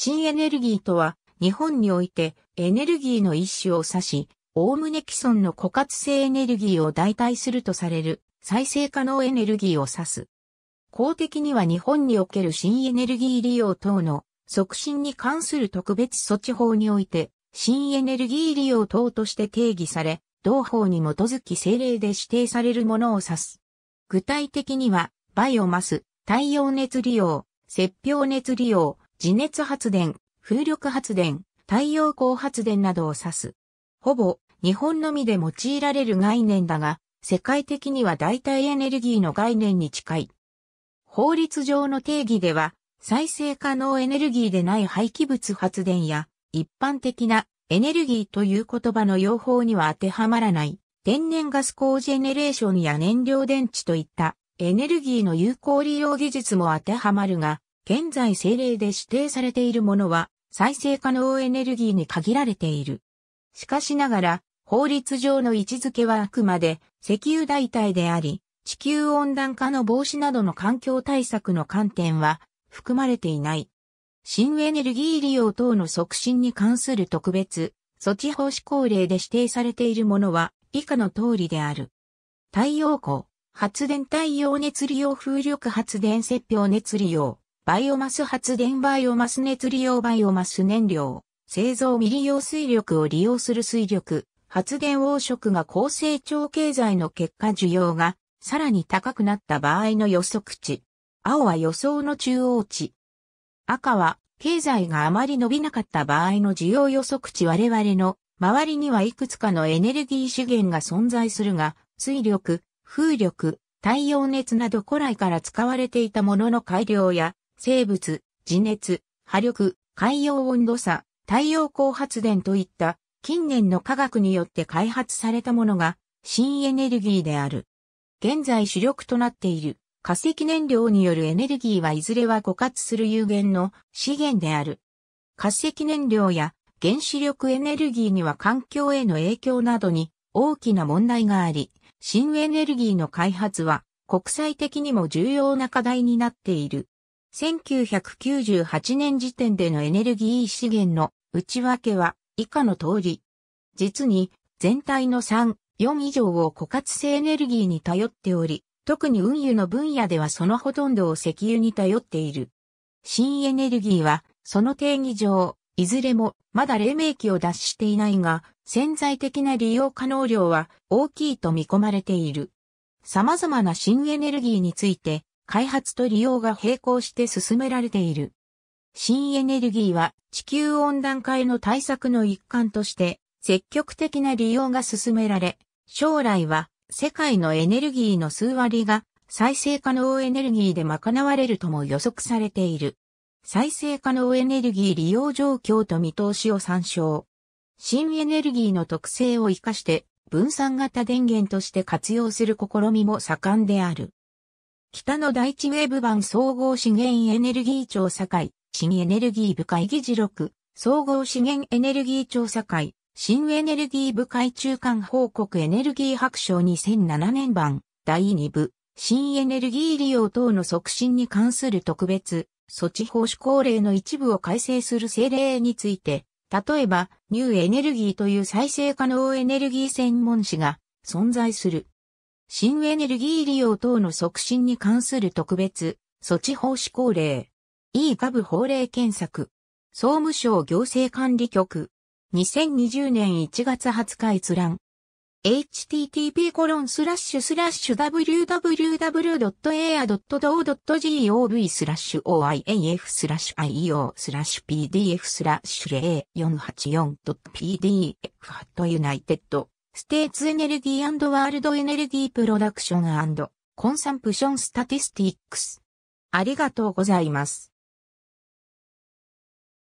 新エネルギーとは、日本においてエネルギーの一種を指し、おおむね既存の枯渇性エネルギーを代替するとされる再生可能エネルギーを指す。公的には日本における新エネルギー利用等の促進に関する特別措置法において、新エネルギー利用等として定義され、同法に基づき政令で指定されるものを指す。具体的には、バイオマス、太陽熱利用、雪氷熱利用、地熱発電、風力発電、太陽光発電などを指す。ほぼ日本のみで用いられる概念だが、世界的には代替エネルギーの概念に近い。法律上の定義では、再生可能エネルギーでない廃棄物発電や、一般的なエネルギーという言葉の用法には当てはまらない、天然ガスコージェネレーションや燃料電池といったエネルギーの有効利用技術も当てはまるが、現在政令で指定されているものは再生可能エネルギーに限られている。しかしながら、法律上の位置づけはあくまで石油代替であり、地球温暖化の防止などの環境対策の観点は含まれていない。新エネルギー利用等の促進に関する特別措置法施行令で指定されているものは以下の通りである。太陽光、発電太陽熱利用風力発電設氷熱利用、バイオマス発電バイオマス熱利用バイオマス燃料、製造未利用水力を利用する水力、発電黄色が高成長経済の結果需要がさらに高くなった場合の予測値。青は予想の中央値。赤は経済があまり伸びなかった場合の需要予測値我々の周りにはいくつかのエネルギー資源が存在するが、水力、風力、太陽熱など古来から使われていたものの改良や生物、地熱、波力、海洋温度差、太陽光発電といった近年の科学によって開発されたものが新エネルギーである。現在主力となっている化石燃料によるエネルギーはいずれは枯渇する有限の資源である。化石燃料や原子力エネルギーには環境への影響などに大きな問題があり、新エネルギーの開発は国際的にも重要な課題になっている。1998年時点でのエネルギー資源の内訳は以下の通り。実に全体の3、4以上を枯渇性エネルギーに頼っており、特に運輸の分野ではそのほとんどを石油に頼っている。新エネルギーは、その定義上、いずれもまだ黎明期を脱していないが、潜在的な利用可能量は大きいと見込まれている。様々な新エネルギーについて、開発と利用が並行して進められている。新エネルギーは地球温暖化への対策の一環として積極的な利用が進められ、将来は世界のエネルギーの数割が再生可能エネルギーで賄われるとも予測されている。再生可能エネルギー利用状況と見通しを参照。新エネルギーの特性を活かして分散型電源として活用する試みも盛んである。北の第一ウェブ版総合資源エネルギー調査会、新エネルギー部会議事録、総合資源エネルギー調査会、新エネルギー部会中間報告エネルギー白書2007年版、第2部、新エネルギー利用等の促進に関する特別、措置法施行令の一部を改正する政令について、例えば、ニューエネルギーという再生可能エネルギー専門誌が存在する。新エネルギー利用等の促進に関する特別措置法施行令。E 株法令検索。総務省行政管理局。2020年1月20日閲覧。http www.air.do.gov oiaf i o pdf 0484.pdf u n i t e d ステーツエネルギーワールドエネルギープロダクションコンサンプションスタティスティックス。ありがとうございます。